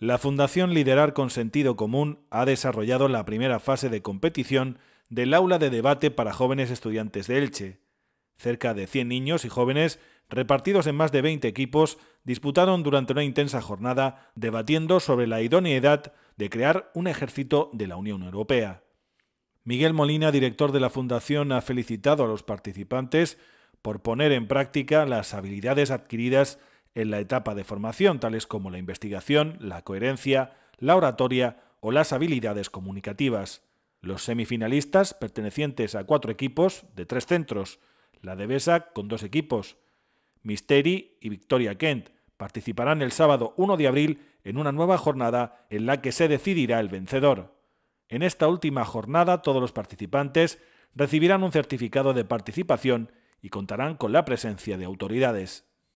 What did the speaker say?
La Fundación Liderar con Sentido Común ha desarrollado la primera fase de competición del aula de debate para jóvenes estudiantes de Elche. Cerca de 100 niños y jóvenes, repartidos en más de 20 equipos, disputaron durante una intensa jornada debatiendo sobre la idoneidad de crear un ejército de la Unión Europea. Miguel Molina, director de la Fundación, ha felicitado a los participantes por poner en práctica las habilidades adquiridas en la etapa de formación, tales como la investigación, la coherencia, la oratoria o las habilidades comunicativas. Los semifinalistas, pertenecientes a cuatro equipos de tres centros, la de besa con dos equipos. Misteri y Victoria Kent participarán el sábado 1 de abril en una nueva jornada en la que se decidirá el vencedor. En esta última jornada todos los participantes recibirán un certificado de participación y contarán con la presencia de autoridades.